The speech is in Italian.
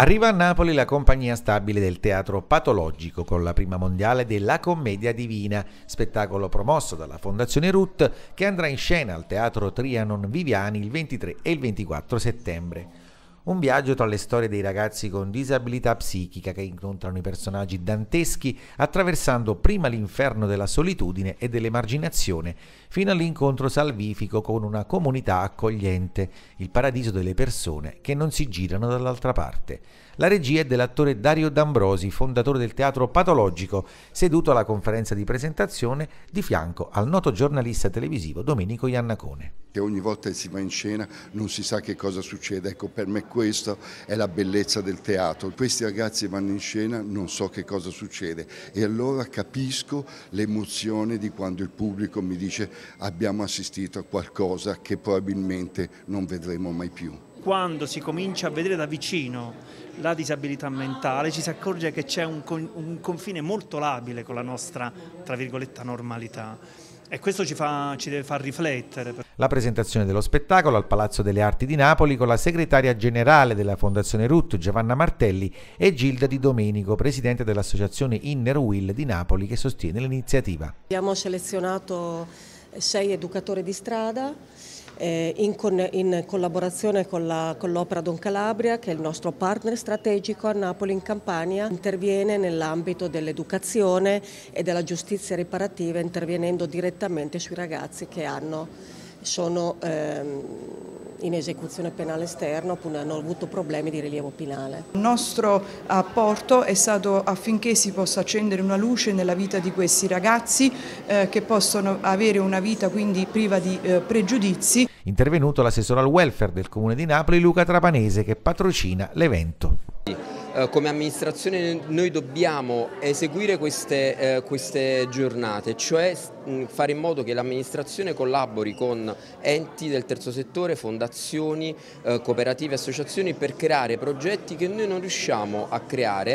Arriva a Napoli la compagnia stabile del Teatro Patologico con la prima mondiale della Commedia Divina, spettacolo promosso dalla Fondazione RUT che andrà in scena al Teatro Trianon Viviani il 23 e il 24 settembre. Un viaggio tra le storie dei ragazzi con disabilità psichica che incontrano i personaggi danteschi attraversando prima l'inferno della solitudine e dell'emarginazione, fino all'incontro salvifico con una comunità accogliente, il paradiso delle persone che non si girano dall'altra parte. La regia è dell'attore Dario D'Ambrosi, fondatore del teatro Patologico, seduto alla conferenza di presentazione di fianco al noto giornalista televisivo Domenico Iannacone. Che ogni volta che si va in scena non si sa che cosa succede, ecco per me questa è la bellezza del teatro. Questi ragazzi vanno in scena, non so che cosa succede e allora capisco l'emozione di quando il pubblico mi dice abbiamo assistito a qualcosa che probabilmente non vedremo mai più quando si comincia a vedere da vicino la disabilità mentale ci si accorge che c'è un, confine molto labile con la nostra, tra virgolette, normalità e questo ci, fa, ci, deve far riflettere. La presentazione dello spettacolo al Palazzo delle Arti di Napoli con la segretaria generale della Fondazione RUT Giovanna Martelli e Gilda Di Domenico, presidente dell'associazione Inner Will di Napoli che sostiene l'iniziativa. Abbiamo selezionato sei educatori di strada eh, in, con, in, collaborazione con, l'Opera Don Calabria, che è il nostro partner strategico a Napoli in Campania, interviene nell'ambito dell'educazione e della giustizia riparativa, intervenendo direttamente sui ragazzi che hanno, sono... Ehm, in esecuzione penale esterna oppure hanno avuto problemi di rilievo penale. Il nostro apporto è stato affinché si possa accendere una luce nella vita di questi ragazzi eh, che possono avere una vita quindi priva di eh, pregiudizi. Intervenuto l'assessore al welfare del comune di Napoli Luca Trapanese che patrocina l'evento. Eh, come amministrazione noi dobbiamo eseguire queste, eh, queste giornate, cioè fare in modo che l'amministrazione collabori con enti del terzo settore, fondazioni, eh, cooperative, associazioni per creare progetti che noi non riusciamo a creare